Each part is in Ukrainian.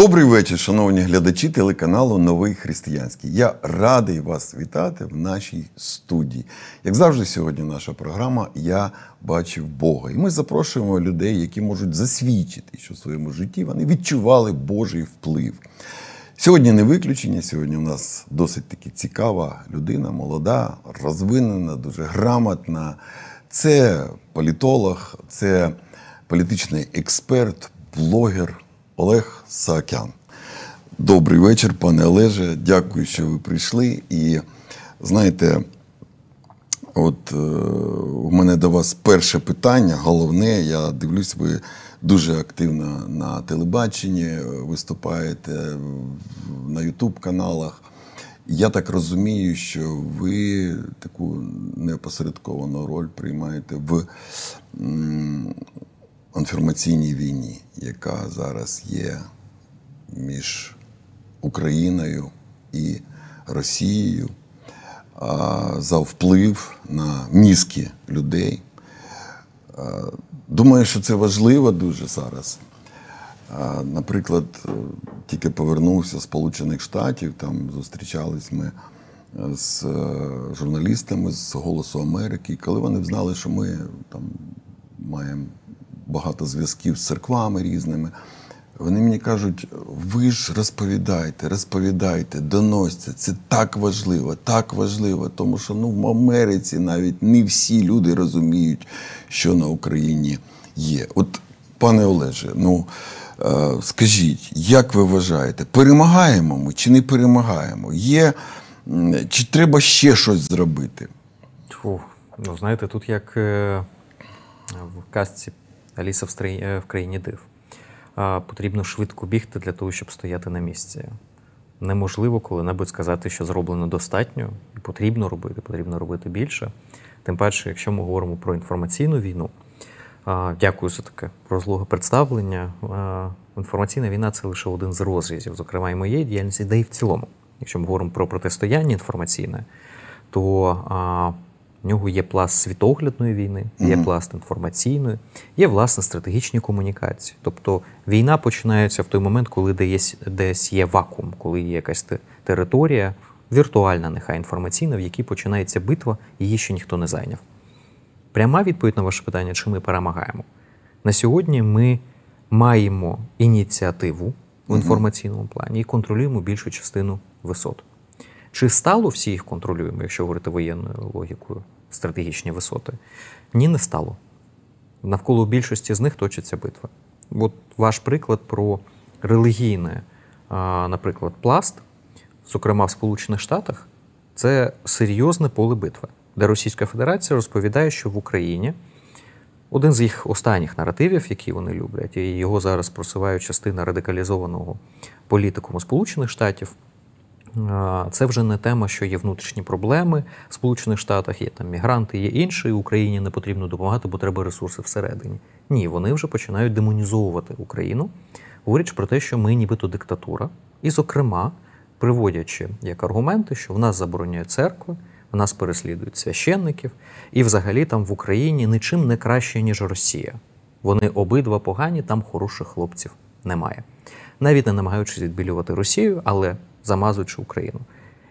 Добрий вечір, шановні глядачі телеканалу Новий Християнський. Я радий вас вітати в нашій студії. Як завжди, сьогодні наша програма Я бачив Бога. І ми запрошуємо людей, які можуть засвідчити, що в своєму житті вони відчували Божий вплив. Сьогодні не виключення. Сьогодні у нас досить таки цікава людина, молода, розвинена, дуже грамотна. Це політолог, це політичний експерт, блогер. Олег Саакян. Добрий вечір, пане Олеже. Дякую, що ви прийшли. І знаєте, от е, у мене до вас перше питання. Головне, я дивлюсь, ви дуже активно на телебаченні е, виступаєте на Ютуб-каналах. Я так розумію, що ви таку непосередковану роль приймаєте в інформаційній війні, яка зараз є між Україною і Росією, за вплив на мізки людей. Думаю, що це важливо дуже зараз. Наприклад, тільки повернувся з Сполучених Штатів, там зустрічались ми з е, журналістами з Голосу Америки, коли вони взнали, що ми там маємо багато зв'язків з церквами різними. Вони мені кажуть, ви ж розповідайте, розповідайте, доносьте. Це так важливо, так важливо. Тому що ну, в Америці навіть не всі люди розуміють, що на Україні є. От, пане Олеже, ну е, скажіть, як ви вважаєте, перемагаємо ми чи не перемагаємо? Є чи треба ще щось зробити? Фу, ну знаєте, тут як е, в казці Аліса е, в країні див. Потрібно швидко бігти для того, щоб стояти на місці. Неможливо коли-небудь сказати, що зроблено достатньо, і потрібно робити, потрібно робити більше. Тим паче, якщо ми говоримо про інформаційну війну, дякую за таке розлоге представлення. Інформаційна війна це лише один з розрізів, зокрема, і моєї діяльності, де і в цілому. Якщо ми говоримо про протистояння інформаційне, то в нього є пласт світоглядної війни, є пласт інформаційної, є власне стратегічні комунікації. Тобто війна починається в той момент, коли десь, десь є вакуум, коли є якась територія, віртуальна, нехай інформаційна, в якій починається битва, її ще ніхто не зайняв. Пряма відповідь на ваше питання, чи ми перемагаємо? На сьогодні ми маємо ініціативу в інформаційному плані і контролюємо більшу частину висот. Чи стало всі їх контролюємо, якщо говорити воєнною логікою, стратегічні висоти? Ні, не стало. Навколо більшості з них точиться битва. От ваш приклад про релігійне, наприклад, пласт, зокрема в Сполучених Штатах, це серйозне поле битви, де Російська Федерація розповідає, що в Україні один з їх останніх наративів, які вони люблять, і його зараз просуває частина радикалізованого політикуму Сполучених Штатів. Це вже не тема, що є внутрішні проблеми в Сполучених Штатах, є там мігранти, є інші, і Україні не потрібно допомагати, бо треба ресурси всередині. Ні, вони вже починають демонізовувати Україну, говорячи про те, що ми нібито диктатура, і, зокрема, приводячи як аргументи, що в нас забороняють церкви, в нас переслідують священників, і взагалі там в Україні нічим не краще, ніж Росія. Вони обидва погані, там хороших хлопців немає. Навіть не намагаючись відбілювати Росію, але замазуючи Україну.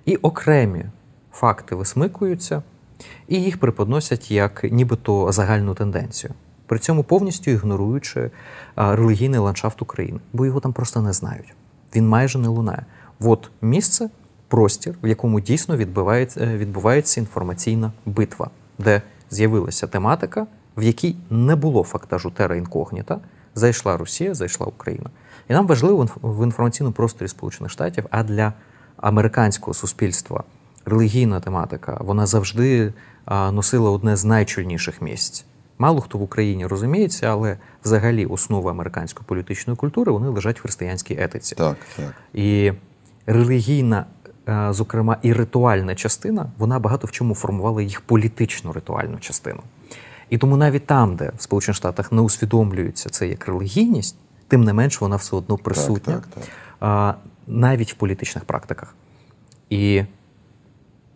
І окремі факти висмикуються, і їх преподносять як нібито загальну тенденцію. При цьому повністю ігноруючи е, релігійний ландшафт України, бо його там просто не знають. Він майже не лунає. От місце, простір, в якому дійсно відбувається, е, відбувається інформаційна битва, де з'явилася тематика, в якій не було фактажу тера інкогніта. Зайшла Росія, зайшла Україна. І нам важливо в інформаційному просторі Сполучених Штатів, а для американського суспільства релігійна тематика вона завжди носила одне з найчільніших місць. Мало хто в Україні розуміється, але взагалі основи американської політичної культури вони лежать в християнській етиці. Так, так. І релігійна, е, зокрема, і ритуальна частина, вона багато в чому формувала їх політичну ритуальну частину. І тому навіть там, де в Сполучених Штатах не усвідомлюється це як релігійність, тим не менш вона все одно присутня так, так, так. навіть в політичних практиках. І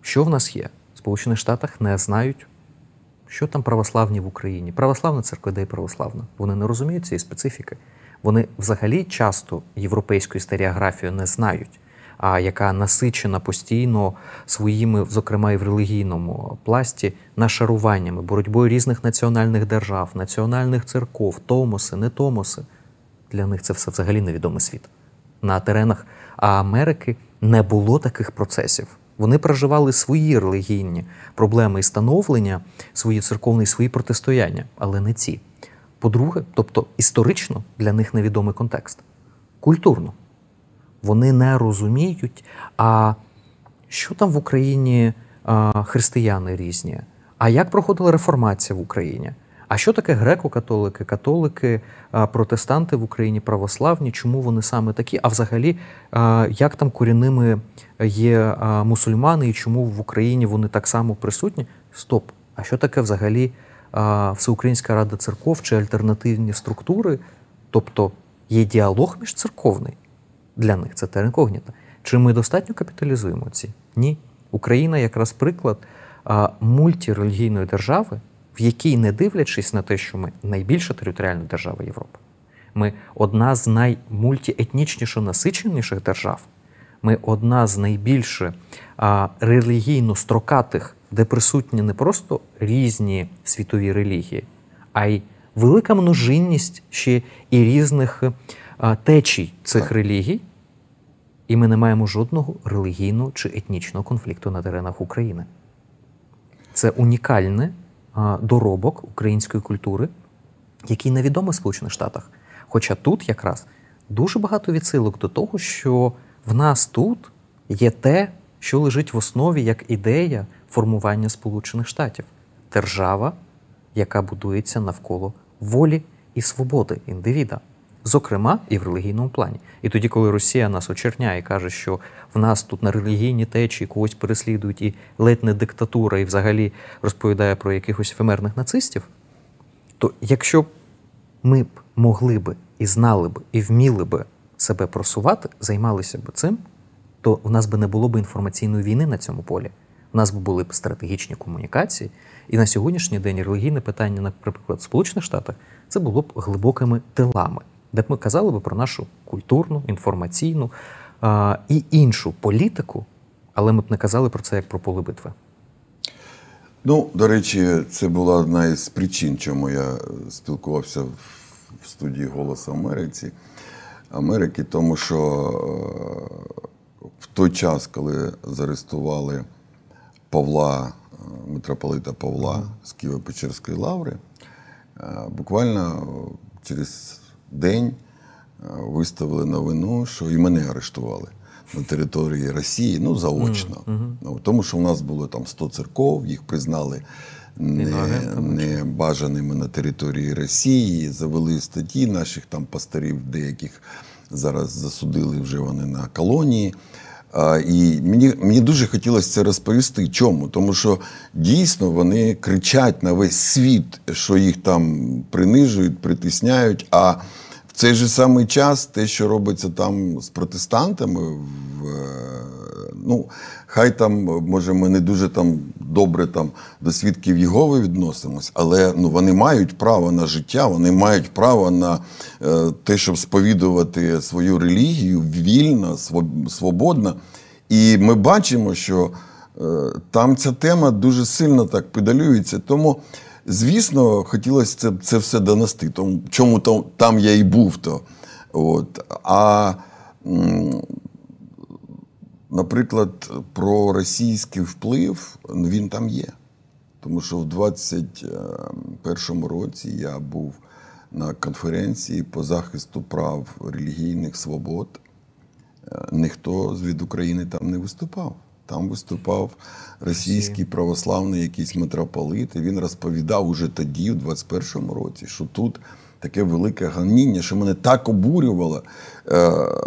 що в нас є? В Сполучених Штатах не знають, що там православні в Україні. Православна церква де православна. Вони не розуміють цієї специфіки. Вони взагалі часто європейську істеріографію не знають, а яка насичена постійно своїми, зокрема і в релігійному пласті, нашаруваннями, боротьбою різних національних держав, національних церков, томоси, не томоси для них це все взагалі невідомий світ. На теренах Америки не було таких процесів. Вони проживали свої релігійні проблеми і становлення, свої церковні, свої протистояння, але не ці. По-друге, тобто історично для них невідомий контекст. Культурно. Вони не розуміють, а що там в Україні християни різні, а як проходила реформація в Україні, а що таке греко-католики, католики, протестанти в Україні православні? Чому вони саме такі? А взагалі, як там корінними е, є мусульмани і чому в Україні вони так само присутні? Стоп! А що таке взагалі Всеукраїнська Рада церков чи альтернативні структури? Тобто є діалог міжцерковний для них, це теренкогніта. Чи ми достатньо капіталізуємо ці? Ні. Україна якраз приклад мультірелігійної держави в якій, не дивлячись на те, що ми найбільша територіальна держава Європи, ми одна з наймультіетнічніше насиченіших держав, ми одна з найбільше а, релігійно строкатих, де присутні не просто різні світові релігії, а й велика множинність ще і різних а, е, течій цих релігій. І ми не маємо жодного релігійного чи етнічного конфлікту на теренах України. Це унікальне доробок української культури, який невідомий в Сполучених Штатах. Хоча тут якраз дуже багато відсилок до того, що в нас тут є те, що лежить в основі як ідея формування Сполучених Штатів держава, яка будується навколо волі і свободи індивіда зокрема і в релігійному плані. І тоді, коли Росія нас очерняє, каже, що в нас тут на релігійні течії когось переслідують і ледь не диктатура, і взагалі розповідає про якихось фемерних нацистів, то якщо б ми б могли би і знали б, і вміли би себе просувати, займалися б цим, то в нас би не було б інформаційної війни на цьому полі. У нас були б стратегічні комунікації, і на сьогоднішній день релігійне питання, наприклад, в Сполучених Штатах, це було б глибокими тилами де б ми казали би про нашу культурну, інформаційну а, і іншу політику, але ми б не казали про це як про поле битви. Ну, до речі, це була одна із причин, чому я спілкувався в студії «Голос Америці Америки, тому що е, в той час, коли заарестували Павла, е, митрополита Павла з Києво-Печерської лаври, е, буквально через день е, виставили новину, що і мене арештували на території Росії, ну заочно. Mm-hmm. Тому що в нас було там 100 церков, їх признали небажаними не на території Росії, завели статті наших там пасторів, деяких зараз засудили вже вони на колонії. А, І мені мені дуже хотілося це розповісти. Чому? Тому що дійсно вони кричать на весь світ, що їх там принижують, притисняють. А в цей же самий час те, що робиться там з протестантами, в, е, ну, хай там, може, ми не дуже там добре там до свідків Єгови відносимось, але ну, вони мають право на життя, вони мають право на е, те, щоб сповідувати свою релігію вільно, свободно. І ми бачимо, що е, там ця тема дуже сильно так педалюється. Тому Звісно, хотілося це це все донести. Тому чому там, там я і був то. От. А, м, наприклад, про російський вплив він там є. Тому що в 21-му році я був на конференції по захисту прав релігійних свобод. Е, ніхто з від України там не виступав. Там виступав російський православний якийсь митрополит, і він розповідав уже тоді, в 21-му році, що тут таке велике ганіння, що мене так обурювала е,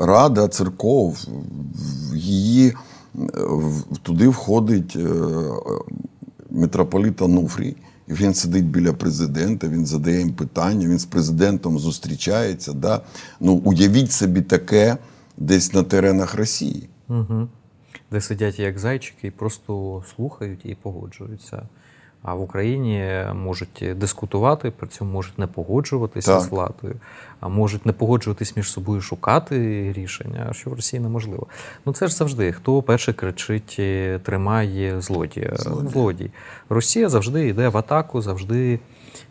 Рада церков, її е, туди входить е, митрополит Ануфрій. І він сидить біля президента, він задає їм питання, він з президентом зустрічається. Да? Ну, Уявіть собі таке десь на теренах Росії. Угу де сидять як зайчики і просто слухають і погоджуються. А в Україні можуть дискутувати, при цьому можуть не погоджуватися так. з владою, а можуть не погоджуватись між собою шукати рішення, що в Росії неможливо. Ну це ж завжди хто перше кричить, е, тримає злодія. Злодій. Злодій. Росія завжди йде в атаку, завжди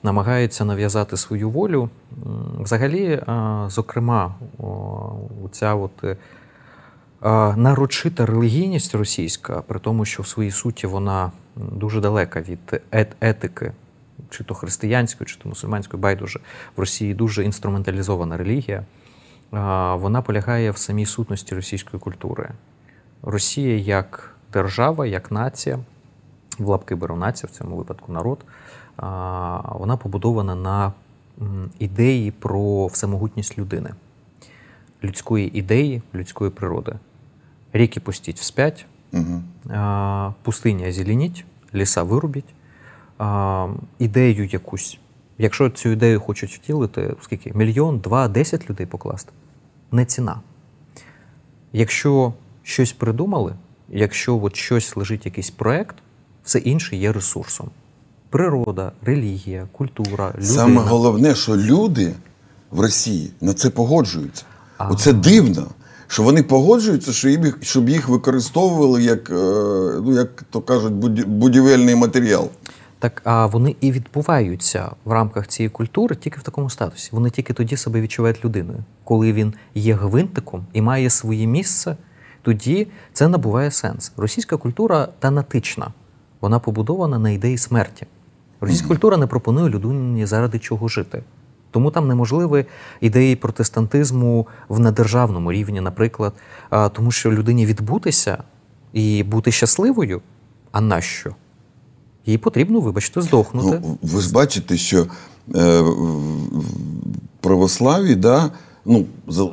намагається нав'язати свою волю. Взагалі, зокрема, ця от. Е, нарочита релігійність російська, при тому, що в своїй суті вона дуже далека від етики, чи то християнської, чи то мусульманської, байдуже в Росії дуже інструменталізована релігія. Вона полягає в самій сутності російської культури. Росія як держава, як нація, в лапки беру нація, в цьому випадку народ, вона побудована на ідеї про всемогутність людини, людської ідеї, людської природи реки пустить вспять, угу. э, озеленіть, ліса вирубіть, ідею якусь. Якщо цю ідею хочуть втілити, скільки? Мільйон, два, десять людей покласти не ціна. Якщо щось придумали, якщо от щось лежить, якийсь проект, все інше є ресурсом. Природа, релігія, культура, людина. Саме головне, що люди в Росії на це погоджуються. Оце дивно що вони погоджуються, що їм щоб їх використовували як, е, ну як то кажуть, будівельний матеріал. Так, а вони і відбуваються в рамках цієї культури тільки в такому статусі. Вони тільки тоді себе відчувають людиною. Коли він є гвинтиком і має своє місце, тоді це набуває сенс. Російська культура танатична, вона побудована на ідеї смерті. Російська культура не пропонує людині заради чого жити. Тому там неможливі ідеї протестантизму в недержавному рівні, наприклад, тому що людині відбутися і бути щасливою, а нащо? Їй потрібно, вибачте, здохнути. Ну, ви ж бачите, що е, православі, да, ну, за,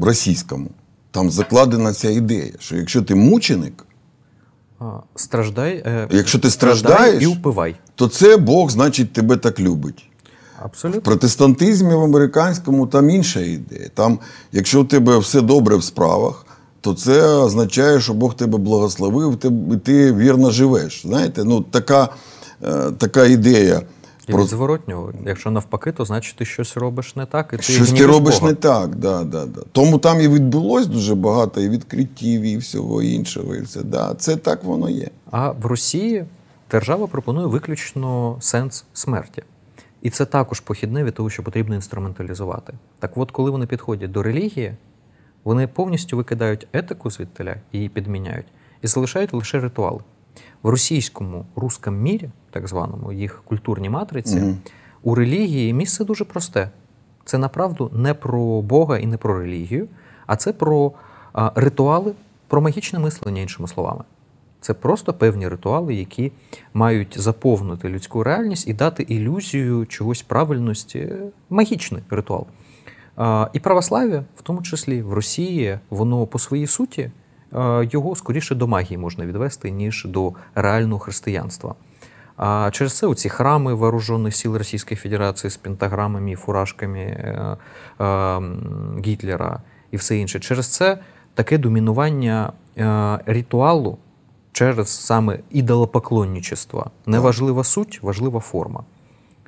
російському, там закладена ця ідея, що якщо ти мученик, Страждай, е, якщо ти страждай страждаєш, і впивай. то це Бог, значить, тебе так любить. Абсолютно. В протестантизмі в американському там інша ідея. Там, якщо в тебе все добре в справах, то це означає, що Бог тебе благословив, ти, ти вірно живеш. Знаєте, ну така, е, така ідея. І від зворотнього, якщо навпаки, то значить ти щось робиш не так, і ти щось ти робиш Бога. не так, да, да, да. Тому там і відбулось дуже багато і відкриттів, і всього іншого. І все да, це так воно є. А в Росії держава пропонує виключно сенс смерті. І це також похідне від того, що потрібно інструменталізувати. Так от, коли вони підходять до релігії, вони повністю викидають етику звідтиля і її підміняють, і залишають лише ритуали. В російському русском мірі, так званому, їх культурній матриці, mm-hmm. у релігії місце дуже просте. Це направду не про Бога і не про релігію, а це про а, ритуали, про магічне мислення, іншими словами. Це просто певні ритуали, які мають заповнити людську реальність і дати ілюзію чогось правильності, магічний ритуал. І православ'я, в тому числі в Росії, воно по своїй суті його скоріше до магії можна відвести, ніж до реального християнства. А через це ці храми вооружених сіл Російської Федерації з пентаграмами і фуражками е, е, Гітлера і все інше. Через це таке домінування е, ритуалу через саме ідолопоклонничество. Не важлива суть, важлива форма.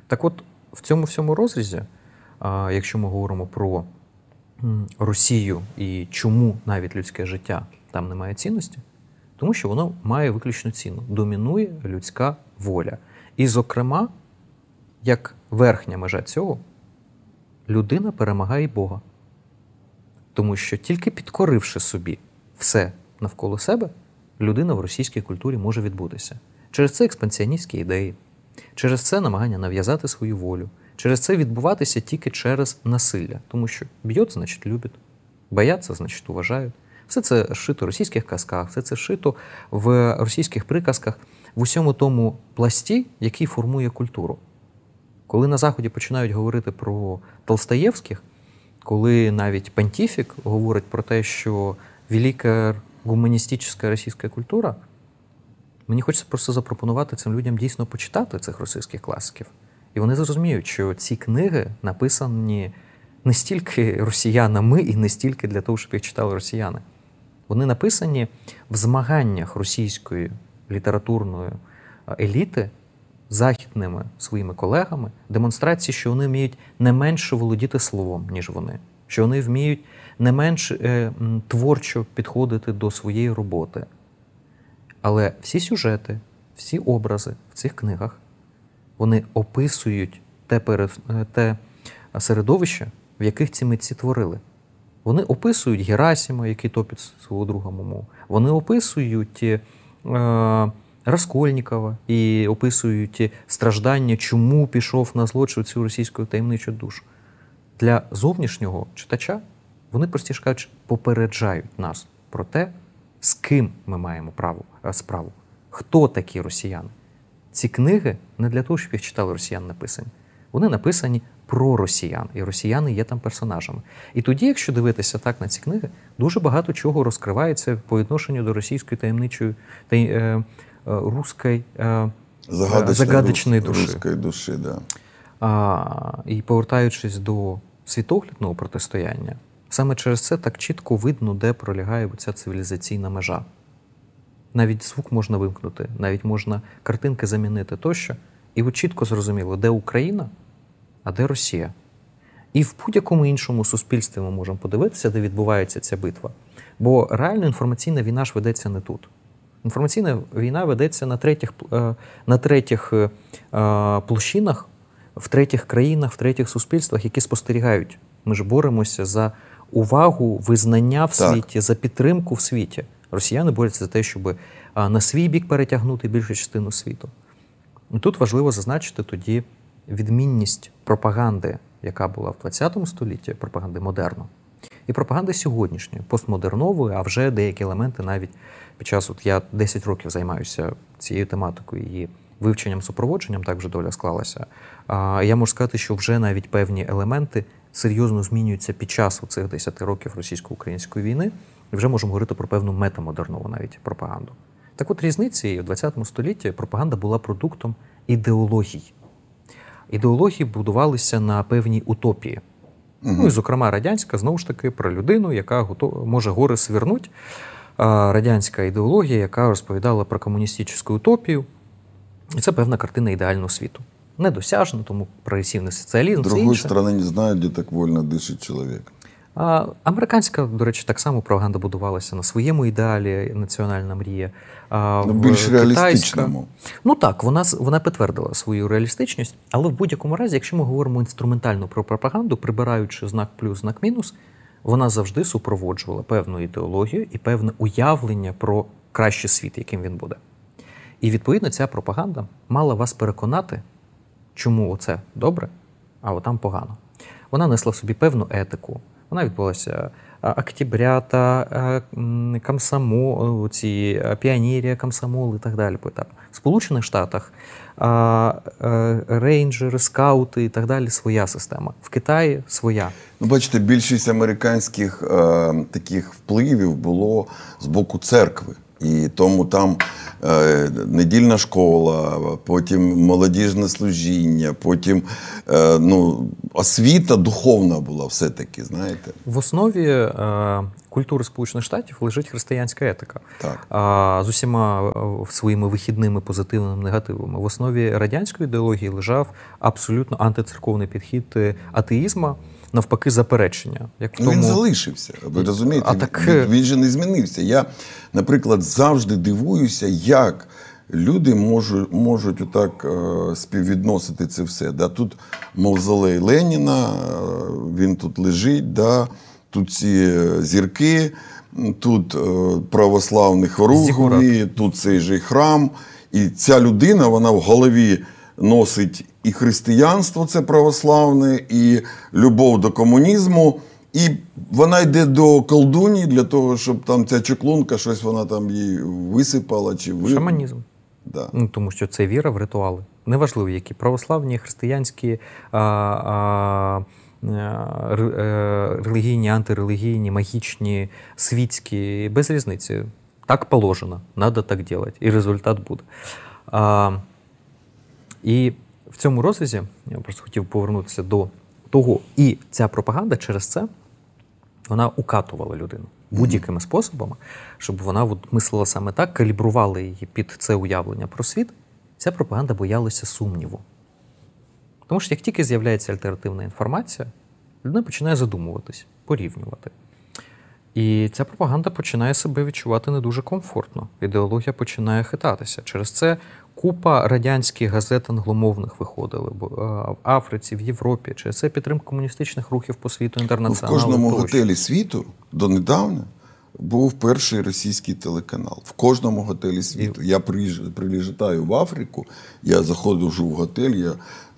Так от, в цьому всьому розрізі, якщо ми говоримо про Росію і чому навіть людське життя там немає цінності, тому що воно має виключну ціну. Домінує людська воля. І, зокрема, як верхня межа цього, людина перемагає Бога. Тому що тільки підкоривши собі все навколо себе, людина в російській культурі може відбутися. Через це експансіоністські ідеї, через це намагання нав'язати свою волю, через це відбуватися тільки через насилля, тому що б'ють, значить, любить, бояться, значить, уважають. Все це шито в російських казках, все це шито в російських приказках, в усьому тому пласті, який формує культуру. Коли на Заході починають говорити про Толстаєвських, коли навіть Пантіфік говорить про те, що великий гуманістична російська культура. Мені хочеться просто запропонувати цим людям дійсно почитати цих російських класиків. І вони зрозуміють, що ці книги написані не стільки росіянами і не стільки для того, щоб їх читали росіяни. Вони написані в змаганнях російської літературної еліти західними своїми колегами, демонстрації, що вони вміють не менше володіти словом, ніж вони що вони вміють не менш е, творчо підходити до своєї роботи. Але всі сюжети, всі образи в цих книгах вони описують те, пере, е, те середовище, в яких ці митці творили. Вони описують Герасіма, який топить свого друга Мому. Вони описують е, Раскольнікова і описують страждання, чому пішов на злочин цю російську таємничу душу для зовнішнього читача вони простіше кажучи, попереджають нас про те, з ким ми маємо право е, справу, хто такі росіяни. Ці книги не для того, щоб їх читали росіян написані. Вони написані про росіян, і росіяни є там персонажами. І тоді, якщо дивитися так на ці книги, дуже багато чого розкривається по відношенню до російської таємничої та е, е, руської е, загадочної, загадочної душі. Душі, да. А, І повертаючись до світоглядного протистояння. Саме через це так чітко видно, де пролягає ця цивілізаційна межа. Навіть звук можна вимкнути, навіть можна картинки замінити тощо. І от чітко зрозуміло, де Україна, а де Росія. І в будь-якому іншому суспільстві ми можемо подивитися, де відбувається ця битва. Бо реально інформаційна війна ж ведеться не тут. Інформаційна війна ведеться на третіх е, на третіх е, е, площинах, в третіх країнах, в третіх суспільствах, які спостерігають. Ми ж боремося за увагу, визнання в так. світі, за підтримку в світі. Росіяни борються за те, щоб на свій бік перетягнути більшу частину світу. І Тут важливо зазначити тоді відмінність пропаганди, яка була в ХХ столітті, пропаганди модерну, і пропаганди сьогоднішньої, постмодернової, а вже деякі елементи навіть під час от я 10 років займаюся цією тематикою її вивченням супроводженням так вже доля склалася. Я можу сказати, що вже навіть певні елементи серйозно змінюються під час цих 10 років російсько-української війни, і вже можемо говорити про певну метамодернову навіть пропаганду. Так от різниці в ХХ столітті пропаганда була продуктом ідеологій. Ідеології будувалися на певній утопії. Угу. Ну і, зокрема, радянська знову ж таки про людину, яка готова, може гори свернуть. Радянська ідеологія, яка розповідала про комуністичну утопію, і це певна картина ідеального світу. Недосяжно, тому прогресивний соціалізм. З другої сторони, не знають, де так вольно дишить чоловік. А, Американська, до речі, так само пропаганда будувалася на своєму ідеалі, національна мрія. А, ну, Більш китайська... реалістичному. Ну так, вона вона підтвердила свою реалістичність, але в будь-якому разі, якщо ми говоримо інструментально про пропаганду, прибираючи знак плюс, знак мінус, вона завжди супроводжувала певну ідеологію і певне уявлення про кращий світ, яким він буде. І відповідно ця пропаганда мала вас переконати, чому оце добре, а отам погано. Вона несла в собі певну етику. Вона відбулася е, октябрята, е, комсомо, е, ці піонірія, комсомол і так далі. В Сполучених Штатах рейнджери, скаути і так далі своя система. В Китаї своя. Ну, Бачите, більшість американських таких впливів було з боку церкви. І тому там е, недільна школа, потім молодіжне служіння, потім е, ну, освіта духовна була все-таки. знаєте. В основі е, культури Сполучених Штатів лежить християнська етика Так. А, з усіма е, своїми вихідними позитивними негативами. В основі радянської ідеології лежав абсолютно антицерковний підхід е, атеїзму навпаки заперечення. Як ну, тому... Він залишився. Ви розумієте? А так... Він, е, він же не змінився. Я, наприклад, завжди дивуюся, як люди можуть можуть отак е, співвідносити це все. Да? Тут мавзолей Леніна, е, він тут лежить, да? тут ці зірки, тут православних хвороб, тут цей же храм. І ця людина, вона в голові носить і християнство, це православне, і любов до комунізму. І вона йде до колдуні для того, щоб там ця чеклунка, щось вона там їй висипала чи ви... Шаманізм. Да. Ну, Тому що це віра в ритуали. Неважливо, які православні, християнські, а, а, е, е, релігійні, антирелігійні, магічні, світські, без різниці. Так положено, треба так робити, і результат буде. І в цьому розрізі я просто хотів повернутися до того, і ця пропаганда через це вона укатувала людину будь-якими способами, щоб вона от мислила саме так, калібрувала її під це уявлення про світ. Ця пропаганда боялася сумніву. Тому що як тільки з'являється альтернативна інформація, людина починає задумуватись, порівнювати. І ця пропаганда починає себе відчувати не дуже комфортно. Ідеологія починає хитатися. Через це купа радянських газет англомовних виходили е, в Африці, в Європі. Через це підтримка комуністичних рухів по світу ну, інтернаціоналу. В кожному площі. готелі світу донедавна був перший російський телеканал. В кожному готелі світу. І... Я прилітаю в Африку, я заходжу в готель, я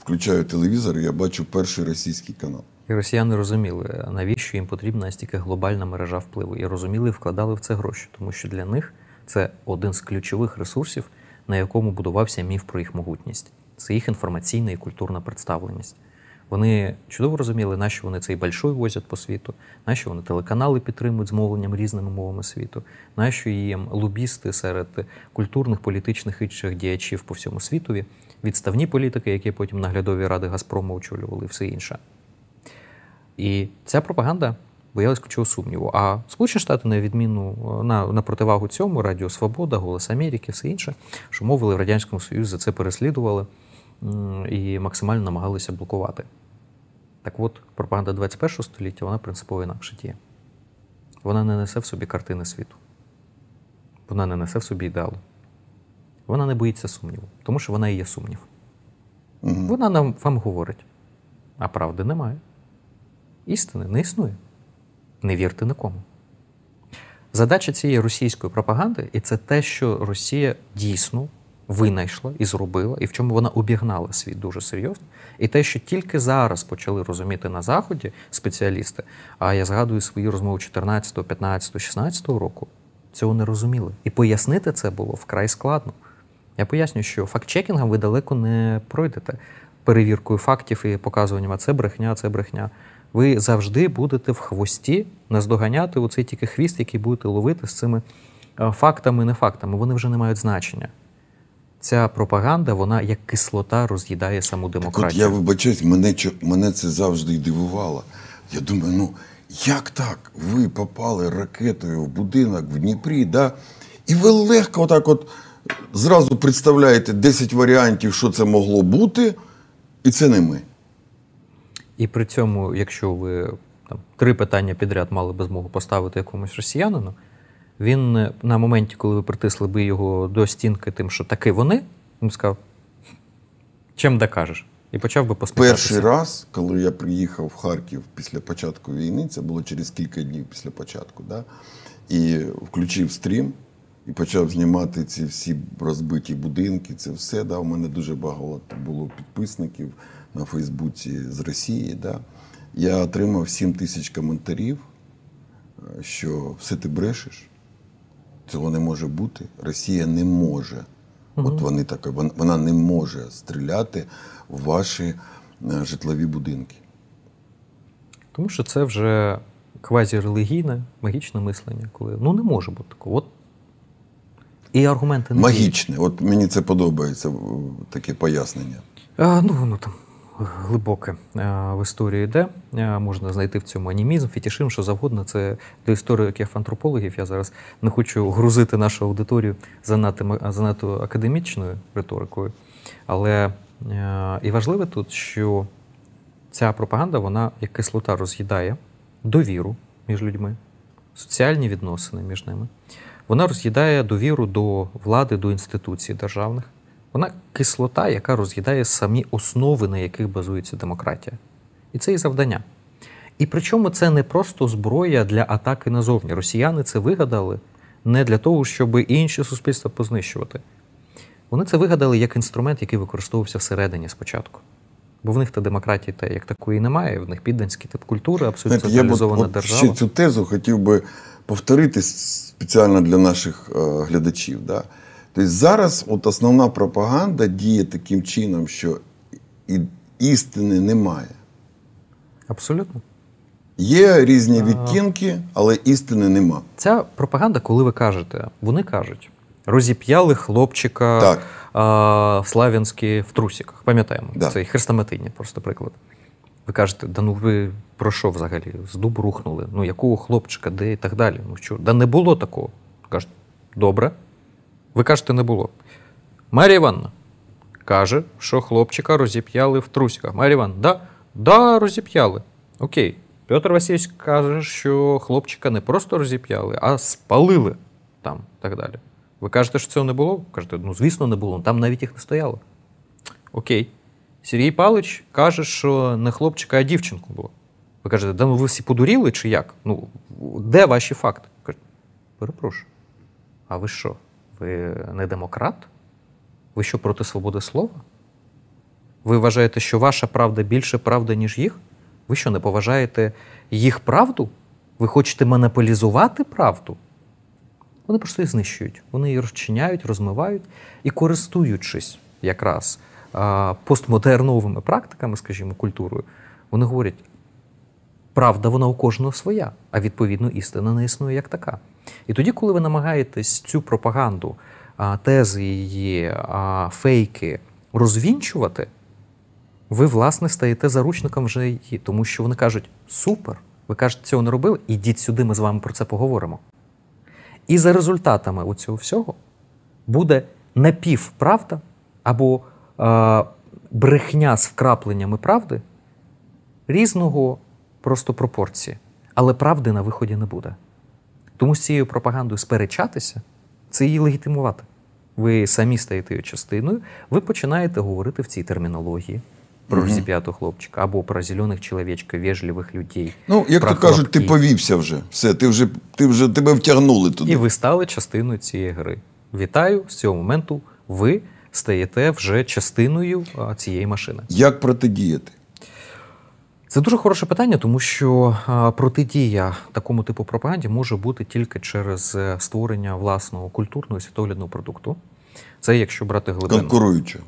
включаю телевізор, я бачу перший російський канал. І росіяни розуміли, навіщо їм потрібна стільки глобальна мережа впливу, і розуміли, і вкладали в це гроші, тому що для них це один з ключових ресурсів, на якому будувався міф про їх могутність. Це їх інформаційна і культурна представленість. Вони чудово розуміли, нащо вони цей большой возять по світу, нащо вони телеканали підтримують з мовленням різними мовами світу, нащо їм лобісти серед культурних, політичних і інших діячів по всьому світові, відставні політики, які потім наглядові ради Газпрому очолювали, все інше. І ця пропаганда боялась ключового сумніву. А Сполучені Штати, на відміну на на противагу цьому, Радіо Свобода, Голос Америки, все інше, що мовили в Радянському Союзі, за це переслідували і максимально намагалися блокувати. Так от, пропаганда 21 століття, вона принципово інакше діє. Вона не несе в собі картини світу. Вона не несе в собі ідеалу. Вона не боїться сумніву, тому що вона і є сумнів. Вона нам вам говорить, а правди немає. Істини не існує. Не вірте нікому. Задача цієї російської пропаганди, і це те, що Росія дійсно винайшла і зробила, і в чому вона обігнала світ дуже серйозно. І те, що тільки зараз почали розуміти на Заході спеціалісти, а я згадую свої розмови 14, 15, 16 року, цього не розуміли. І пояснити це було вкрай складно. Я поясню, що факт фактчекінгом ви далеко не пройдете перевіркою фактів і показуванням, а це брехня, це брехня ви завжди будете в хвості наздоганяти оцей тільки хвіст, який будете ловити з цими е, фактами, не фактами. Вони вже не мають значення. Ця пропаганда, вона як кислота роз'їдає саму демократію. Так от Я вибачаюсь, мене мене це завжди дивувало. Я думаю, ну як так? Ви попали ракетою в будинок в Дніпрі, да? і ви легко отак от зразу представляєте 10 варіантів, що це могло бути, і це не ми. І при цьому, якщо ви там три питання підряд мали би змогу поставити якомусь росіянину, він е, на моменті, коли ви притисли би його до стінки, тим, що таки вони, він сказав, чим докажеш? І почав би поспілкуватися. Перший раз, коли я приїхав в Харків після початку війни, це було через кілька днів після початку, да? і включив стрім і почав знімати ці всі розбиті будинки, це все. Да? У мене дуже багато було підписників на Фейсбуці з Росії. Да? Я отримав 7 тисяч коментарів, е, що все ти брешеш, цього не може бути. Росія не може. Угу. От вони так, вона не може стріляти в ваші е, житлові будинки. Тому що це вже квазірелігійне, магічне мислення, коли ну не може бути такого. От і аргументи не магічне. От мені це подобається таке пояснення. А, Ну воно там глибоке е, в історії йде. Е, можна знайти в цьому анімізм, фетішизм, що завгодно. Це до істориків антропологів. Я зараз не хочу грузити нашу аудиторію занадто, занадто академічною риторикою. Але е, і важливе тут, що ця пропаганда, вона як кислота роз'їдає довіру між людьми, соціальні відносини між ними. Вона роз'їдає довіру до влади, до інституцій державних. Вона кислота, яка роз'їдає самі основи, на яких базується демократія. І це і завдання. І причому це не просто зброя для атаки назовні. Росіяни це вигадали не для того, щоб інші суспільства познищувати. Вони це вигадали як інструмент, який використовувався всередині спочатку. Бо в них та демократії та як такої немає, в них підданський тип культури, абсолютно централізована держава. ще цю тезу хотів би повторити спеціально для наших е, глядачів. Да? Тобто зараз от основна пропаганда діє таким чином, що істини немає. Абсолютно. Є різні е. відтінки, але істини нема. Ця пропаганда, коли ви кажете, вони кажуть: розіп'яли хлопчика так. а, е, славянські в трусіках. Пам'ятаємо, да. це хрестоматийні просто приклад. Ви кажете, да ну ви про що взагалі? З дубу рухнули? Ну якого хлопчика, де і так далі? Ну що? Да не було такого. Кажуть, добре. Ви кажете, не було. Марія Івановна каже, що хлопчика розіп'яли в Трусіках. Марія Івановна, да, да, розіп'яли. Окей. Петр Васильович каже, що хлопчика не просто розіп'яли, а спалили там так далі. Ви кажете, що цього не було? кажете, ну звісно, не було, там навіть їх не стояло. Окей. Сергій Павлович каже, що не хлопчика, а дівчинку було. Ви кажете, да ну ви всі подуріли чи як? Ну, де ваші факти? Кажете, перепрошую. А ви що? ви не демократ? Ви що проти свободи слова? Ви вважаєте, що ваша правда більше правда, ніж їх? Ви що не поважаєте їх правду? Ви хочете монополізувати правду? Вони просто її знищують. Вони її розчиняють, розмивають і, користуючись якраз постмодерновими практиками, скажімо, культурою, вони говорять, правда вона у кожного своя, а відповідно істина не існує як така. І тоді, коли ви намагаєтесь цю пропаганду, тези її, фейки розвінчувати, ви, власне, стаєте заручником вже її, тому що вони кажуть супер, ви кажете, цього не робили, ідіть сюди, ми з вами про це поговоримо. І за результатами у цього всього буде напівправда або е, брехня з вкрапленнями правди різного просто пропорції. Але правди на виході не буде. Тому з цією пропагандою сперечатися це її легітимувати. Ви самі стаєте її частиною, ви починаєте говорити в цій термінології. Про розіп'ятого хлопчика або про зелених чоловічка, вежливих людей. Ну, як то кажуть, ти повівся вже. Все, ти вже ти вже тебе втягнули туди. І ви стали частиною цієї гри. Вітаю, з цього моменту ви стаєте вже частиною цієї машини. Як протидіяти? Це дуже хороше питання, тому що протидія такому типу пропаганді може бути тільки через е, створення власного культурного світоглядного продукту. Це якщо брати глибину. Конкуруючи.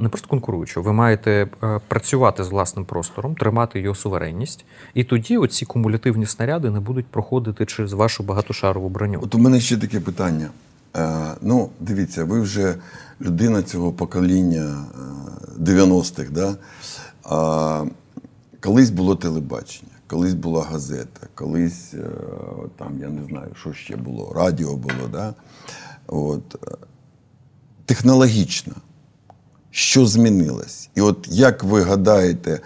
Не просто конкуруючи. ви маєте е, працювати з власним простором, тримати його суверенність, і тоді оці кумулятивні снаряди не будуть проходити через вашу багатошарову броню. От у мене ще таке питання. Е, ну, дивіться, ви вже людина цього покоління 90-х, да? Колись було телебачення, колись була газета, колись е, там, я не знаю, що ще було, радіо було. Да? От. Е, технологічно, що змінилось? І от як ви гадаєте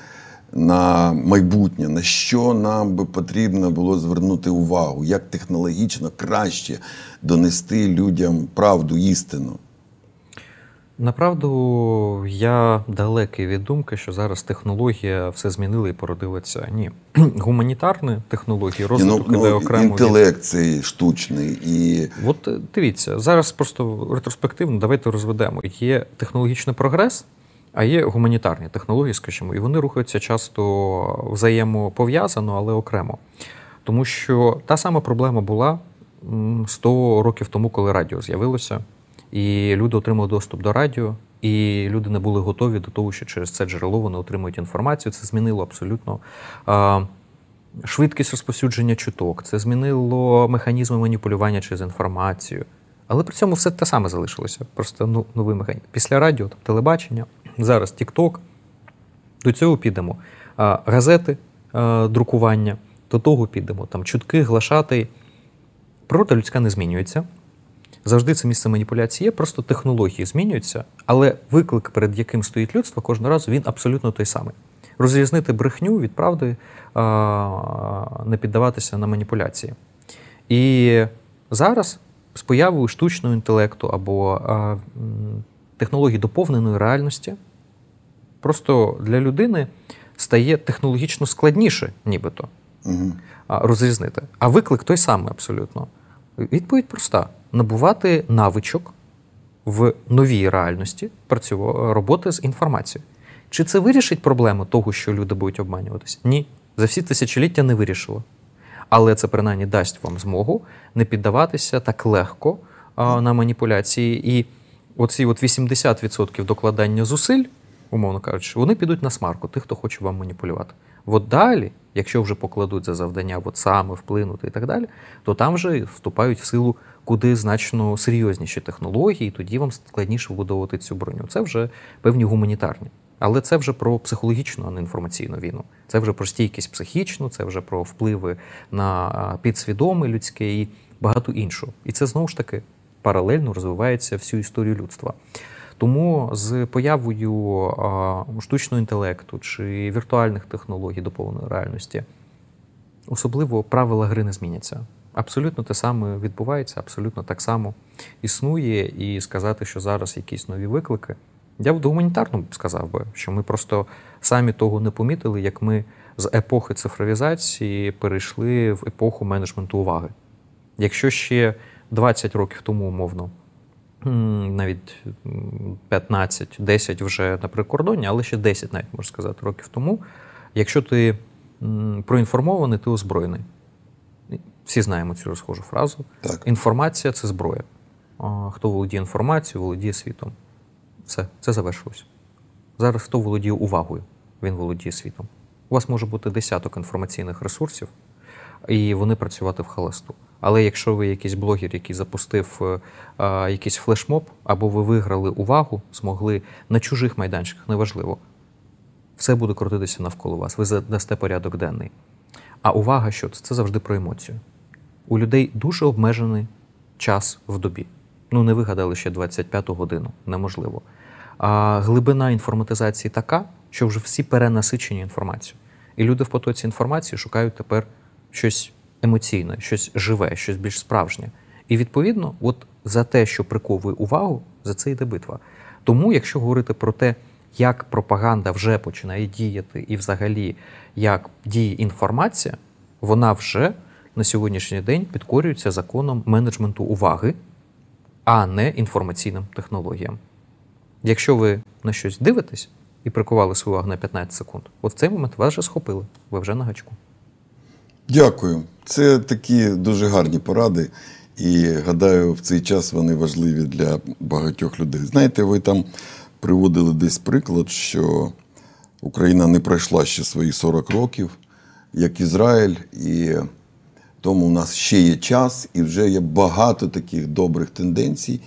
на майбутнє, на що нам би потрібно було звернути увагу, як технологічно краще донести людям правду, істину? Направду, я далекий від думки, що зараз технологія все змінила і породилася. Ні, гуманітарні технології ну, розвиток ну, ну, окремо інтелект цей штучний і от е, дивіться зараз. Просто ретроспективно давайте розведемо. Є технологічний прогрес. А є гуманітарні технології, скажімо, і вони рухаються часто взаємопов'язано, але окремо. Тому що та сама проблема була 100 років тому, коли радіо з'явилося і люди отримали доступ до радіо, і люди не були готові до того, що через це джерело вони отримують інформацію. Це змінило абсолютно. Швидкість розповсюдження чуток, це змінило механізми маніпулювання через інформацію. Але при цьому все те саме залишилося. Просто ну, новий механізм. Після радіо, там, телебачення, зараз тік До цього підемо. А, Газети, а, друкування, до того підемо. Там Чутки, глашати. Природа людська не змінюється. Завжди це місце маніпуляції є, просто технології змінюються, але виклик, перед яким стоїть людство, кожного разу він абсолютно той самий. Розрізнити брехню від правди, не піддаватися на маніпуляції. І зараз з появою штучного інтелекту або технологій доповненої реальності, просто для людини стає технологічно складніше, нібито угу. розрізнити. А виклик той самий абсолютно. Відповідь проста набувати навичок в новій реальності роботи з інформацією. Чи це вирішить проблему того, що люди будуть обманюватися? Ні. За всі тисячоліття не вирішило. Але це принаймні дасть вам змогу не піддаватися так легко а, на маніпуляції. І оці от 80% докладання зусиль, умовно кажучи, вони підуть на смарку тих, хто хоче вам маніпулювати. От далі, якщо вже покладуть за завдання от саме вплинути і так далі, то там вже вступають в силу куди значно серйозніші технології, і тоді вам складніше вбудовувати цю броню. Це вже певні гуманітарні. Але це вже про психологічну, а не інформаційну війну. Це вже про стійкість психічну, це вже про впливи на підсвідоме людське і багато іншого. І це знову ж таки паралельно розвивається всю історію людства. Тому з появою а, штучного інтелекту чи віртуальних технологій доповненої реальності особливо правила гри не зміняться. Абсолютно те саме відбувається, абсолютно так само існує, і сказати, що зараз якісь нові виклики. Я б гуманітарно сказав би, що ми просто самі того не помітили, як ми з епохи цифровізації перейшли в епоху менеджменту уваги. Якщо ще 20 років тому, умовно, навіть 15-10 вже на прикордоні, але ще 10, навіть можна сказати, років тому, якщо ти проінформований, ти озброєний всі знаємо цю розхожу фразу. Так. Інформація це зброя. Хто володіє інформацією, володіє світом. Все, це завершилось. Зараз хто володіє увагою, він володіє світом. У вас може бути десяток інформаційних ресурсів, і вони працювати в халасту. Але якщо ви якийсь блогер, який запустив е, а, якийсь флешмоб, або ви виграли увагу, змогли на чужих майданчиках, неважливо, все буде крутитися навколо вас. Ви задасте порядок денний. А увага, що це? Це завжди про емоцію у людей дуже обмежений час в добі. Ну, не вигадали ще 25-ту годину, неможливо. А глибина інформатизації така, що вже всі перенасичені інформацією. І люди в потоці інформації шукають тепер щось емоційне, щось живе, щось більш справжнє. І відповідно, от за те, що приковує увагу, за це йде битва. Тому, якщо говорити про те, як пропаганда вже починає діяти, і взагалі як діє інформація, вона вже на сьогоднішній день підкорюються законом менеджменту уваги, а не інформаційним технологіям. Якщо ви на щось дивитесь і прикували свою увагу на 15 секунд, от в цей момент вас вже схопили, ви вже на гачку. Дякую. Це такі дуже гарні поради. І гадаю, в цей час вони важливі для багатьох людей. Знаєте, ви там приводили десь приклад, що Україна не пройшла ще свої 40 років, як Ізраїль, і тому у нас ще є час і вже є багато таких добрих тенденцій,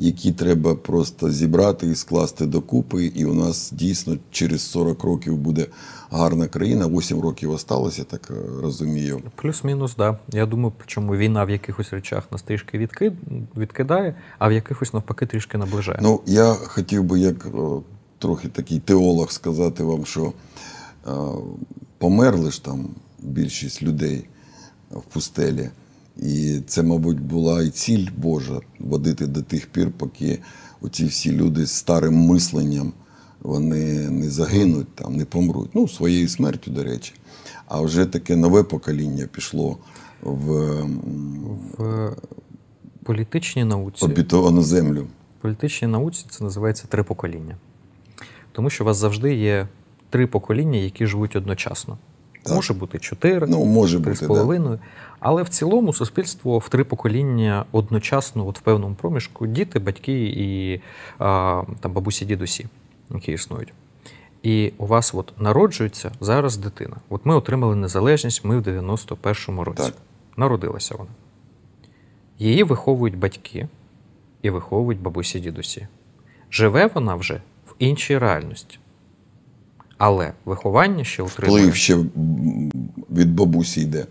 які треба просто зібрати і скласти докупи. І у нас дійсно через 40 років буде гарна країна. 8 років осталося, так е, розумію. Плюс-мінус, да. Я думаю, чому війна в якихось речах нас трішки відкид... відкидає, а в якихось навпаки трішки наближає. Ну я хотів би, як е, трохи такий теолог, сказати вам, що о, е, померли ж там більшість людей в пустелі. І це, мабуть, була і ціль Божа водити до тих пір, поки оці всі люди з старим мисленням вони не загинуть, там, не помруть. Ну, своєю смертю, до речі. А вже таке нове покоління пішло в в політичній науці. Обітовану землю. В політичній науці це називається три покоління. Тому що у вас завжди є три покоління, які живуть одночасно. Так. Може бути 4, ну, може 3 бути, з половиною. Да. Але в цілому суспільство в три покоління одночасно, от в певному проміжку, діти, батьки і а, там бабусі, дідусі, які існують. І у вас от народжується зараз дитина. От ми отримали незалежність, ми в 91-му році. Так. Народилася вона. Її виховують батьки і виховують бабусі дідусі. Живе вона вже в іншій реальності але виховання ще утримує. Вплив ще від бабусі йде.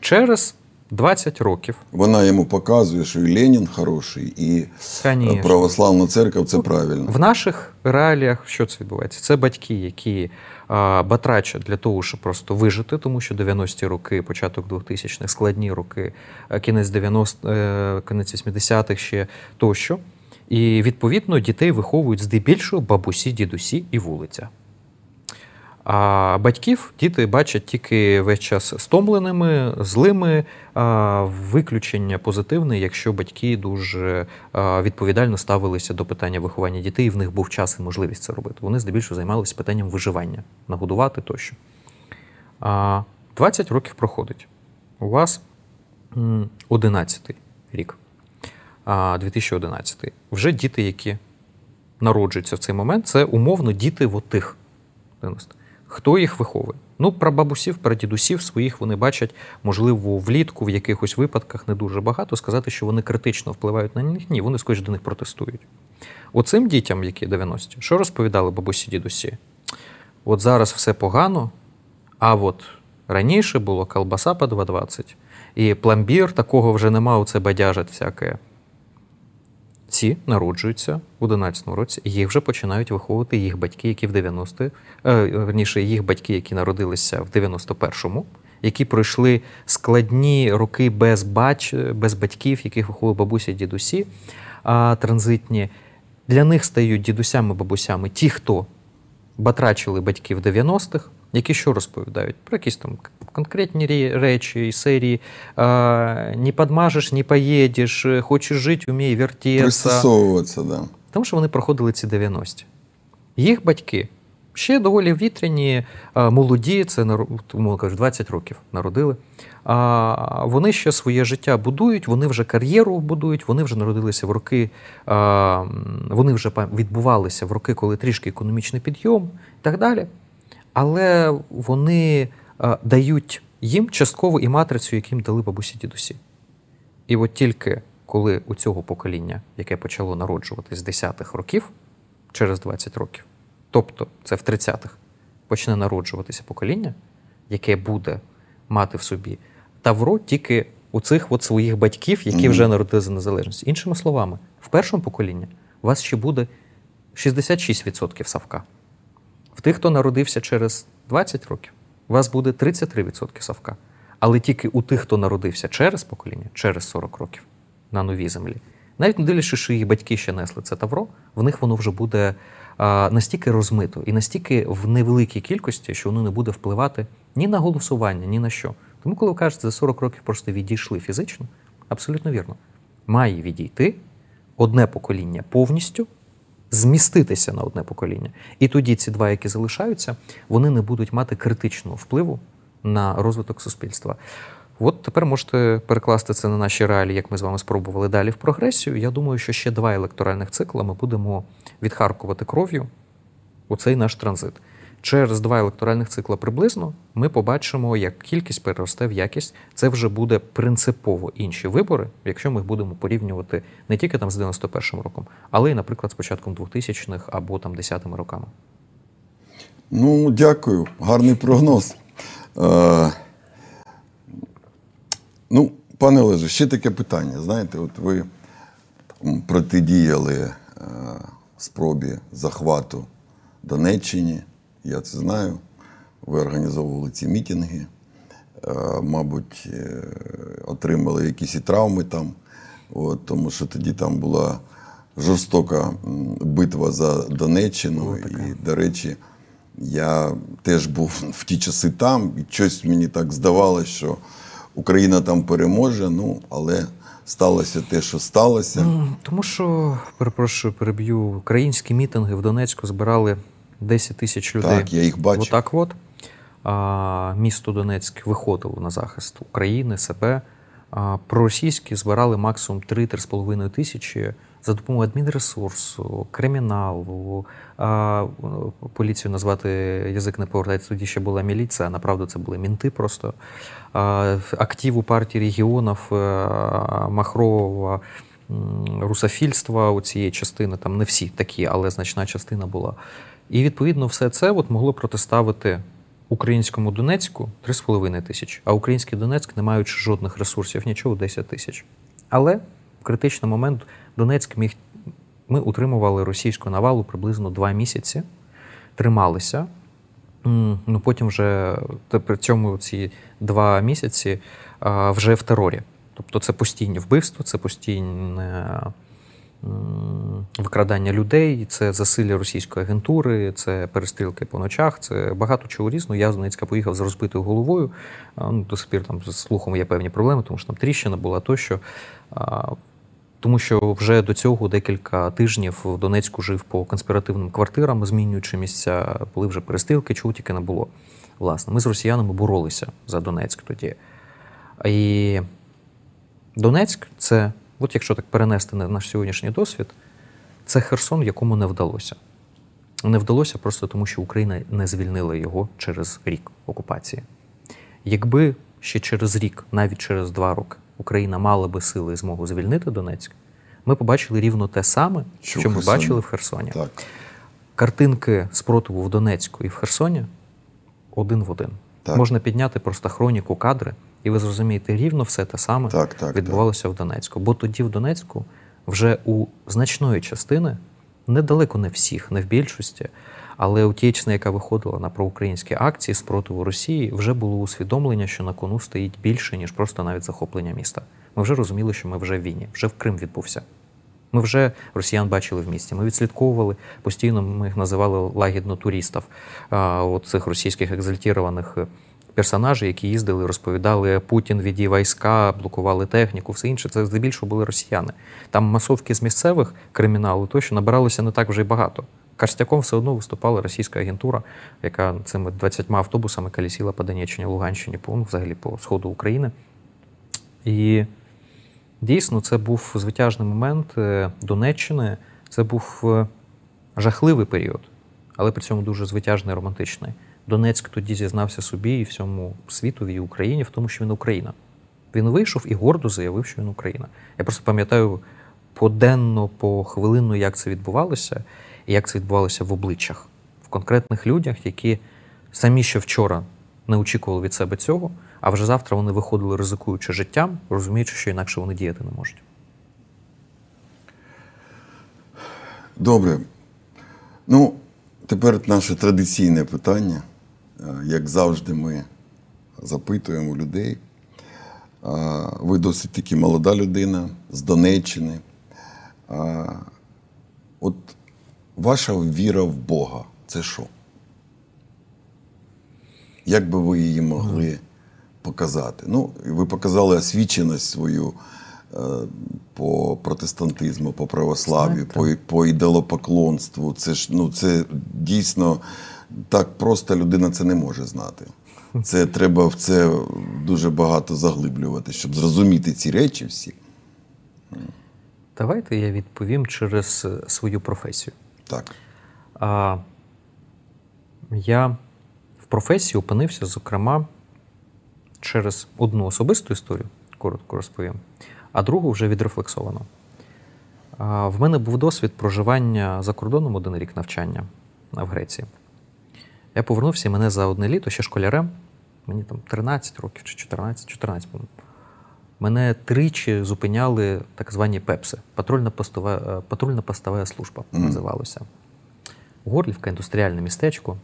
Через 20 років. Вона йому показує, що і Ленін хороший, і е, Конечно. православна церква це ну, правильно. В наших реаліях що це відбувається? Це батьки, які а, е, батрачать для того, щоб просто вижити, тому що 90-ті роки, початок 2000-х, складні роки, е, кінець 90-х, кінець 80-х ще тощо. І відповідно дітей виховують здебільшого бабусі, дідусі і вулиця. А батьків діти бачать тільки весь час стомленими, злими, виключення позитивне, якщо батьки дуже відповідально ставилися до питання виховання дітей, і в них був час і можливість це робити. Вони здебільшого займалися питанням виживання, нагодувати тощо. 20 років проходить. У вас 11 рік, 2011. Вже діти, які народжуються в цей момент, це умовно діти в отих. 90. Хто їх виховує? Ну, про бабусів, про дідусів своїх вони бачать, можливо, влітку в якихось випадках не дуже багато. Сказати, що вони критично впливають на них. Ні, вони скоріше до них протестують. Оцим дітям, які 90-ті, що розповідали бабусі дідусі? От зараз все погано, а от раніше було колбаса по 2,20, і пломбір такого вже нема, оце бадяжать всяке ці народжуються у 11-му році, їх вже починають виховувати їх батьки, які в 90 е, верніше їх батьки, які народилися в 91-му, які пройшли складні роки без бач, без батьків, яких виховували бабусі, дідусі а, транзитні. Для них стають дідусями-бабусями ті, хто батрачили батьків 90-х які що розповідають про якісь там конкретні речі і серії не подмажеш, не поїдеш, хочеш жити, вмій вертіти. Пристосовуватися, да. Тому що вони проходили ці 90-ті. Їх батьки ще доволі вітряні, молоді, це тому кажуть, 20 років народили. А вони ще своє життя будують, вони вже кар'єру будують, вони вже народилися в роки, вони вже відбувалися в роки, коли трішки економічний підйом і так далі але вони е, дають їм частково і матрицю, яким дали бабусі дідусі. І от тільки коли у цього покоління, яке почало народжуватись з 10-х років через 20 років, тобто це в 30-х, почне народжуватися покоління, яке буде мати в собі тавро тільки у цих от своїх батьків, які вже народили за незалежність. Іншими словами, в першому поколінні у вас ще буде 66% савка тих, хто народився через 20 років, у вас буде 33% совка. Але тільки у тих, хто народився через покоління, через 40 років на новій землі. Навіть не дивлячись, що їх батьки ще несли це тавро, в них воно вже буде а, настільки розмито і настільки в невеликій кількості, що воно не буде впливати ні на голосування, ні на що. Тому, коли ви кажете, за 40 років просто відійшли фізично, абсолютно вірно, має відійти одне покоління повністю зміститися на одне покоління. І тоді ці два, які залишаються, вони не будуть мати критичного впливу на розвиток суспільства. От тепер можете перекласти це на наші реалії, як ми з вами спробували далі в прогресію. Я думаю, що ще два електоральних цикла ми будемо відхаркувати кров'ю у цей наш транзит. Через два електоральних цикла приблизно ми побачимо, як кількість переросте в якість. Це вже буде принципово інші вибори, якщо ми їх будемо порівнювати не тільки там з 91-м роком, але й, наприклад, з початком 2000-х або там 10-ми роками. Ну, дякую, гарний прогноз. Е, Ну, пане Олеже, ще таке питання. Знаєте, от ви протидіяли е, спробі захвату Донеччині. Я це знаю. Ви організовували ці мітинги, е, мабуть, е, отримали якісь і травми там, От, тому що тоді там була жорстока битва за Донеччину. І, до речі, я теж був в ті часи там, і щось мені так здавалося, що Україна там переможе, ну, але. Сталося те, що сталося, тому що перепрошую, переб'ю українські мітинги в Донецьку збирали 10 тисяч людей. Так, я їх бачу. Отак от. А, місто Донецьк виходило на захист України, себе. А, проросійські збирали максимум 3-3,5 тисячі за допомогою адмінресурсу, криміналу. А, поліцію назвати язик не повертається. Тоді ще була міліція, а направду це були мінти просто. Активу партії регіонів е, Махрового. Русофільства у цієї частини, там не всі такі, але значна частина була. І відповідно все це от могло протиставити українському Донецьку 3,5 тисяч, а український Донецьк, не маючи жодних ресурсів, нічого 10 тисяч. Але в критичний момент Донецьк міг ми утримували російську навалу приблизно два місяці, трималися. Ну потім вже при цьому ці два місяці вже в терорі. Тобто це постійні вбивства, це постійне. Е, викрадання людей, це засилля російської агентури, це перестрілки по ночах, це багато чого різного. Я з Донецька поїхав з розбитою головою. Ну, До сих пір там з слухом є певні проблеми, тому що там тріщина була тощо. Тому що вже до цього декілька тижнів в Донецьку жив по конспіративним квартирам, змінюючи місця, були вже перестрілки, чого тільки не було. Власне, ми з росіянами боролися за Донецьк тоді. І Донецьк це От якщо так перенести на наш сьогоднішній досвід, це Херсон, якому не вдалося. Не вдалося просто тому, що Україна не звільнила його через рік окупації. Якби ще через рік, навіть через два роки, Україна мала би сили і змогу звільнити Донецьк, ми побачили рівно те саме, що, що ми бачили в Херсоні. Так. Картинки спротиву в Донецьку і в Херсоні один в один. Так. Можна підняти просто хроніку кадри. І ви зрозумієте, рівно все те саме так, так, відбувалося так. в Донецьку. Бо тоді в Донецьку вже у значної частини, недалеко не всіх, не в більшості, але у тієчна, яка виходила на проукраїнські акції спротиву Росії, вже було усвідомлення, що на кону стоїть більше, ніж просто навіть захоплення міста. Ми вже розуміли, що ми вже в війні, вже в Крим відбувся. Ми вже росіян бачили в місті. Ми відслідковували постійно. Ми їх називали лагідно туристів, от цих російських екзальтірованих е, персонажі, які їздили, розповідали Путін віді війська, блокували техніку, все інше це здебільшого були росіяни. Там масовки з місцевих криміналу тощо набиралося не так вже й багато. Карстяком все одно виступала російська агентура, яка цими 20 автобусами Калісіла по Донеччині, Луганщині, по ну, взагалі по сходу України. І дійсно, це був звитяжний момент е, Донеччини. Це був е, жахливий період, але при цьому дуже звитяжний романтичний. Донецьк тоді зізнався собі і всьому світові і Україні, в тому, що він Україна. Він вийшов і гордо заявив, що він Україна. Я просто пам'ятаю поденно, по хвилину, як це відбувалося, і як це відбувалося в обличчях, в конкретних людях, які самі ще вчора не очікували від себе цього, а вже завтра вони виходили, ризикуючи життям, розуміючи, що інакше вони діяти не можуть. Добре. Ну, тепер наше традиційне питання. Е, як завжди, ми запитуємо людей. Е, ви досить таки молода людина з Донеччини. Е, от ваша віра в Бога це що? Як би ви її могли показати? Ну, ви показали освіченість свою по протестантизму, по православ'ю, по по ідолопоклонству. Це ж ну, це дійсно так просто людина це не може знати. Це треба в це дуже багато заглиблювати, щоб зрозуміти ці речі всі. Давайте я відповім через е, свою професію. Так. А, Я в професії опинився, зокрема, через одну особисту історію, коротко розповім, а другу вже відрефлексовано. А, В мене був досвід проживання за кордоном один рік навчання в Греції. Я повернувся і мене за одне літо ще школярем. Мені там 13 років чи 14, 14, по-моєму. Мене тричі зупиняли так звані пепси. Патрульна постова, е, служба mm-hmm. називалася. Горлівка, індустріальне містечко.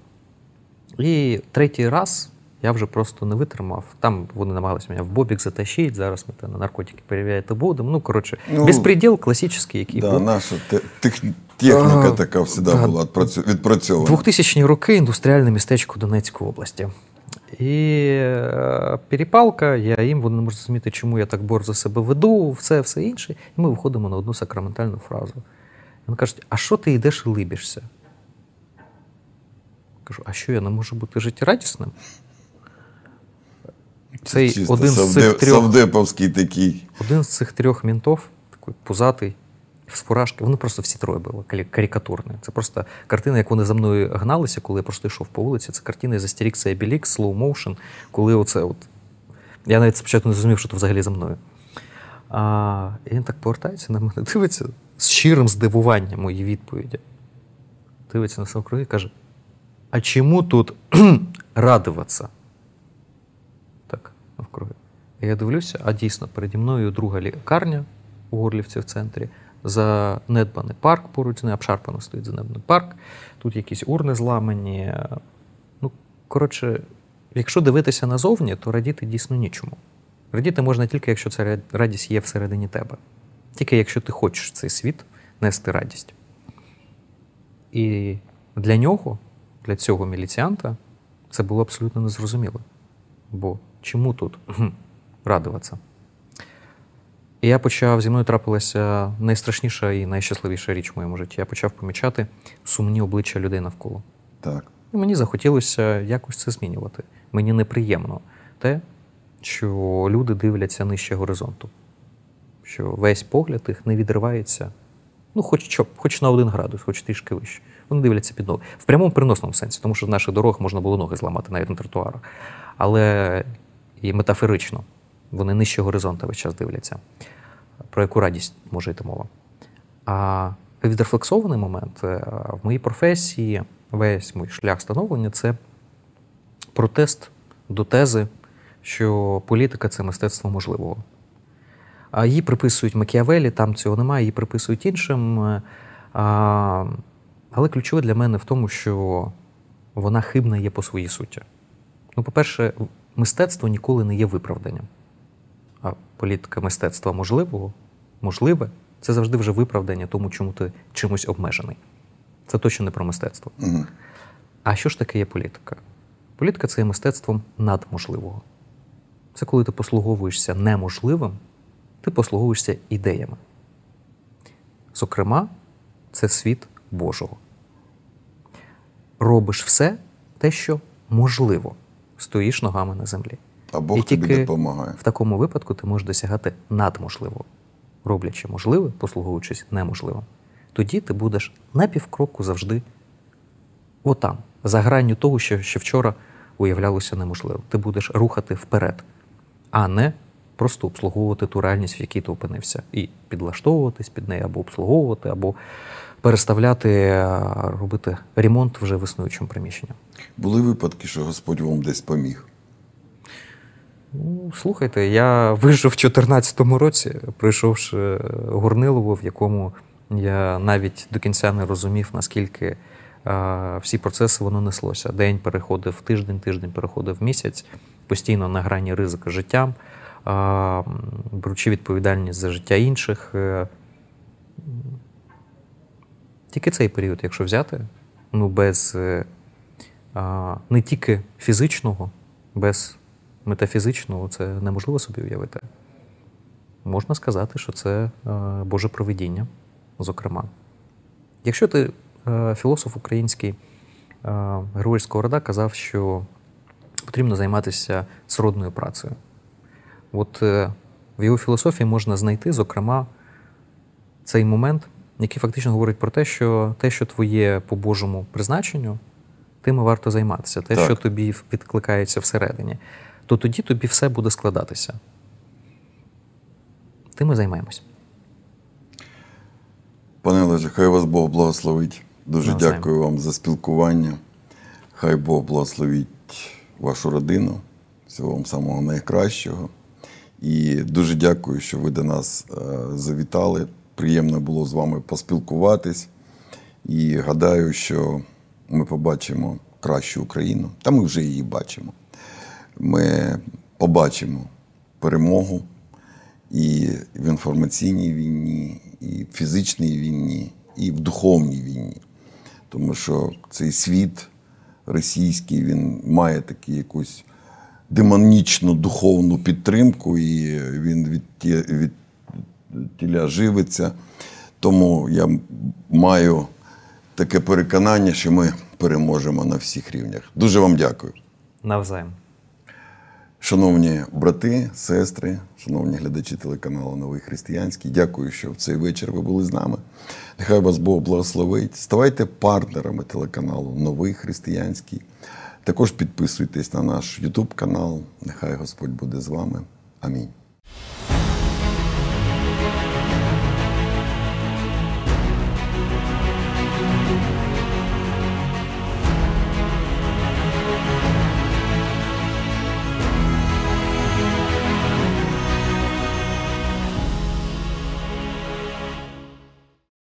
І третій раз я вже просто не витримав. Там вони намагалися мене в Бобік затащити, зараз ми на наркотики перевіряти будемо. Ну, коротше, ну, безпреділ класичний, який да, був. наша тех, Техніка така завжди була відпрацьована. 2000 ні роки індустріальне містечко Донецької області. І е, перепалка, я їм, вони не можуть зрозуміти, чому я так борзо себе веду, все все інше. І ми виходимо на одну сакраментальну фразу. Вони кажуть, а що ти йдеш і либішся? Кажу, а що я не можу бути життєрадісним? Цей Чисто один з цих трьох. Один з цих трьох мінтов, такий пузатий, з фуражки, вони просто всі троє були карикатурні. Це просто картина, як вони за мною гналися, коли я просто йшов по вулиці. Це картина Застірікса і Білік, Slow Motion, коли оце от. Я навіть спочатку не зрозумів, що це взагалі за мною. А, І він так повертається на мене, дивиться з щирим здивуванням мої відповіді. Дивиться на свого і каже: А чому тут радуватися? Так, навкруги. Я дивлюся, а дійсно переді мною друга лікарня у Горлівці в центрі занедбаний парк поруч, не обшарпано стоїть занедбаний парк. Тут якісь урни зламані. Ну, коротше, якщо дивитися назовні, то радіти дійсно нічому. Радіти можна тільки, якщо ця радість є всередині тебе. Тільки якщо ти хочеш цей світ нести радість. І для нього, для цього міліціанта, це було абсолютно незрозуміло. Бо чому тут радуватися? І я почав зі мною трапилася найстрашніша і найщасливіша річ в моєму житті. Я почав помічати сумні обличчя людей навколо. Так. І мені захотілося якось це змінювати. Мені неприємно те, що люди дивляться нижче горизонту, що весь погляд їх не відривається. Ну, хоч що, хоч на один градус, хоч трішки вище. Вони дивляться під ноги. В прямому переносному сенсі, тому що в наших дорогах можна було ноги зламати навіть на тротуарах. Але і метафорично, вони нижче горизонта весь час дивляться про яку радість може йти мова. А відрефлексований момент е, в моїй професії весь мій шлях становлення це протест до тези, що політика це мистецтво можливого. А її приписують Макіавелі, там цього немає, її приписують іншим. Е, а, Але ключове для мене в тому, що вона хибна є по своїй суті. Ну, по-перше, мистецтво ніколи не є виправданням а політика мистецтва можливого, можливе, це завжди вже виправдання тому, чому ти чимось обмежений. Це точно не про мистецтво. Угу. А що ж таке є політика? Політика це є мистецтвом надможливого. Це коли ти послуговуєшся неможливим, ти послуговуєшся ідеями. Зокрема, це світ Божого. Робиш все те, що можливо, стоїш ногами на землі а Бог і тобі допомагає. В такому випадку ти можеш досягати надможливого, роблячи можливе, послуговуючись неможливим. Тоді ти будеш на півкроку завжди отам, за гранню того, що, що вчора уявлялося неможливо. Ти будеш рухати вперед, а не просто обслуговувати ту реальність, в якій ти опинився, і підлаштовуватись під неї, або обслуговувати, або переставляти, е, робити ремонт вже в існуючому приміщенні. Були випадки, що Господь вам десь поміг. Ну, слухайте, я вижив в 2014 році, пройшовши Горнилово, в якому я навіть до кінця не розумів, наскільки а, е, всі процеси воно неслося. День переходив в тиждень, тиждень переходив в місяць, постійно на грані ризика життям, а, беручи відповідальність за життя інших. Е, тільки цей період, якщо взяти, ну без е, а, не тільки фізичного, без метафізично це неможливо собі уявити. Можна сказати, що це е, Боже провидіння, зокрема. Якщо ти е, філософ український е, Григорій Сковорода казав, що потрібно займатися сродною працею. От в його філософії можна знайти, зокрема, цей момент, який фактично говорить про те, що те, що твоє по Божому призначенню, тим варто займатися, те, так. що тобі відкликається всередині то тоді тобі все буде складатися. Тим ми займаємось. Пане Олеже, хай вас Бог благословить. Дуже Навзаєм. дякую вам за спілкування. Хай Бог благословить вашу родину. Всього вам самого найкращого. І дуже дякую, що ви до нас е, завітали. Приємно було з вами поспілкуватись. І гадаю, що ми побачимо кращу Україну, та ми вже її бачимо ми побачимо перемогу і в інформаційній війні, і в фізичній війні, і в духовній війні. Тому що цей світ російський він має таку якусь демонічну духовну підтримку, і він від, від тіля живиться. Тому я маю таке переконання, що ми переможемо на всіх рівнях. Дуже вам дякую. Навзаєм. Шановні брати, сестри, шановні глядачі телеканалу Новий Християнський, дякую, що в цей вечір ви були з нами. Нехай вас Бог благословить. Ставайте партнерами телеканалу Новий Християнський. Також підписуйтесь на наш YouTube канал. Нехай Господь буде з вами. Амінь.